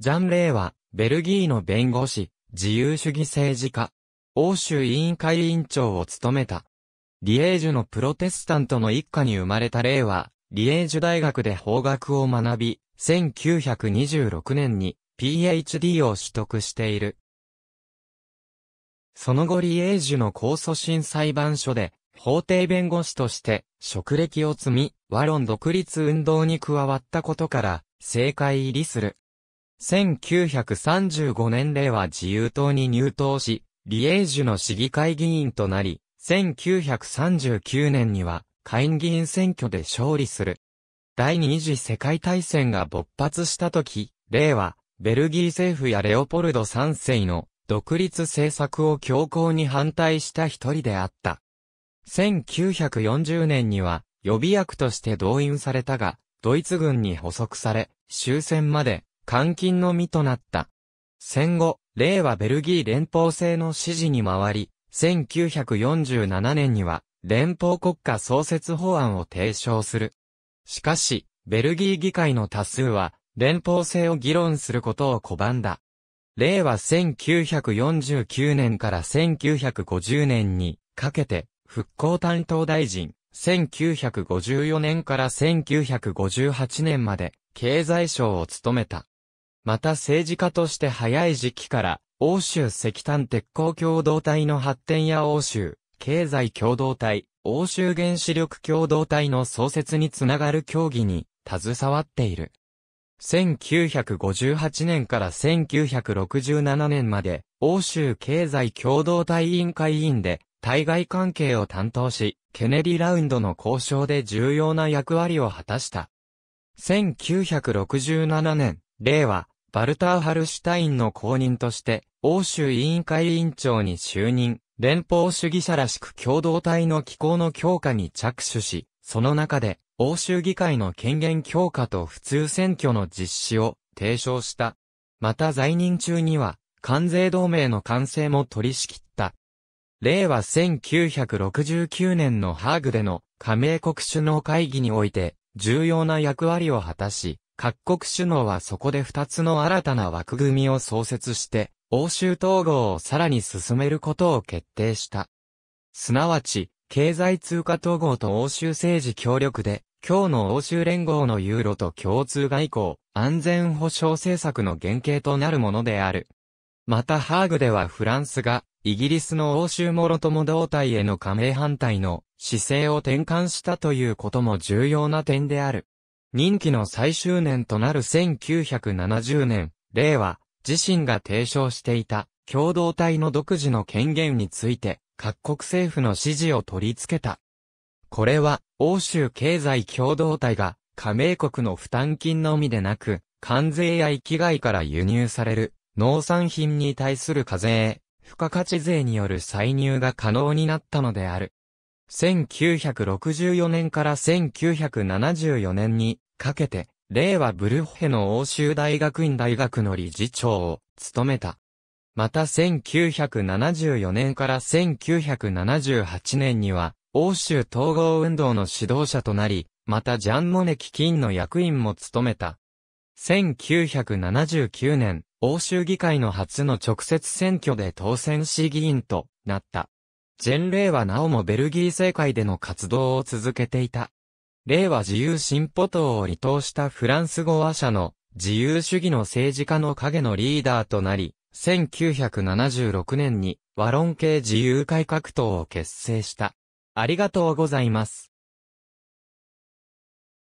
ジャン・レイは、ベルギーの弁護士、自由主義政治家、欧州委員会委員長を務めた。リエージュのプロテスタントの一家に生まれたレイは、リエージュ大学で法学を学び、1926年に PhD を取得している。その後リエージュの控訴審裁判所で、法廷弁護士として、職歴を積み、ワロン独立運動に加わったことから、政界入りする。1935年令和自由党に入党し、リエージュの市議会議員となり、1939年には、下院議員選挙で勝利する。第二次世界大戦が勃発した時、令和、ベルギー政府やレオポルド3世の独立政策を強硬に反対した一人であった。1940年には予備役として動員されたが、ドイツ軍に捕捉され、終戦まで監禁の身となった。戦後、令和ベルギー連邦制の指示に回り、1947年には連邦国家創設法案を提唱する。しかし、ベルギー議会の多数は連邦制を議論することを拒んだ。令和1949年から1950年にかけて復興担当大臣、1954年から1958年まで経済省を務めた。また政治家として早い時期から、欧州石炭鉄鋼共同体の発展や欧州、経済共同体、欧州原子力共同体の創設につながる協議に携わっている。1958年から1967年まで、欧州経済共同体委員会委員で、対外関係を担当し、ケネディラウンドの交渉で重要な役割を果たした。1967年、令和、バルター・ハルシュタインの公認として、欧州委員会委員長に就任、連邦主義者らしく共同体の機構の強化に着手し、その中で、欧州議会の権限強化と普通選挙の実施を提唱した。また在任中には、関税同盟の完成も取り仕切った。令和1969年のハーグでの加盟国首脳会議において、重要な役割を果たし、各国首脳はそこで2つの新たな枠組みを創設して、欧州統合をさらに進めることを決定した。すなわち、経済通貨統合と欧州政治協力で、今日の欧州連合のユーロと共通外交、安全保障政策の原型となるものである。またハーグではフランスが、イギリスの欧州諸共同体への加盟反対の姿勢を転換したということも重要な点である。任期の最終年となる1970年、令和、自身が提唱していた、共同体の独自の権限について、各国政府の支持を取り付けた。これは、欧州経済共同体が、加盟国の負担金のみでなく、関税や域外から輸入される、農産品に対する課税、付加価値税による歳入が可能になったのである。1964年から1974年にかけて、令和ブルッヘの欧州大学院大学の理事長を務めた。また1974年から1978年には、欧州統合運動の指導者となり、またジャンモネ基金の役員も務めた。1979年、欧州議会の初の直接選挙で当選し議員となった。前例はなおもベルギー政界での活動を続けていた。令和自由進歩党を離党したフランス語話者の自由主義の政治家の影のリーダーとなり、1976年にワロン系自由改革党を結成した。ありがとうございます。